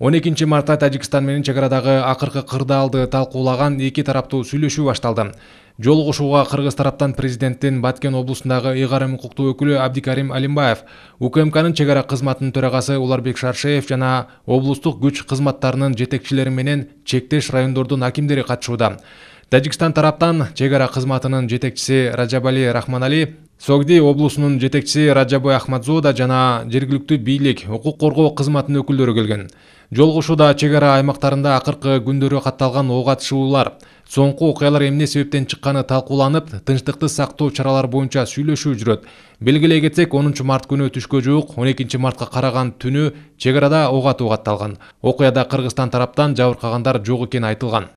он экинчи мартта тажикстан менен чек арадагы акыркы кырдаалды талкуулаган эки тараптуу сүйлөшүү башталды жолугушууга кыргыз тараптан президенттин баткен облусундагы ыйгарым укуктуу өкүлү абдикарим алимбаев укмкнын чек ара кызматынын төрагасы уларбек шаршеев жана облустук күч кызматтарынын жетекчилери менен чектеш райондордун акимдери катышууда тажикстан тараптан чек ара кызматынын жетекчиси ражабали рахманали согди облусунун жетекчиси раджаба ахмадзуда жана жергиликтүү бийлик укук коргоо кызматынын өкүлдөрү келген жолугушууда чек ара аймактарында акыркы күндөрү катталган ок атышуулар соңку окуялар эмне себептен чыкканы талкууланып тынчтыкты сактоо чаралары боюнча сүйлөшүү жүрөт белгилей кетсек онунчу март күнү түшкө жуук он экинчи мартка караган түнү чек арада ок атуу катталган окуяда кыргызстан тараптан жабыркагандар жок экени айтылган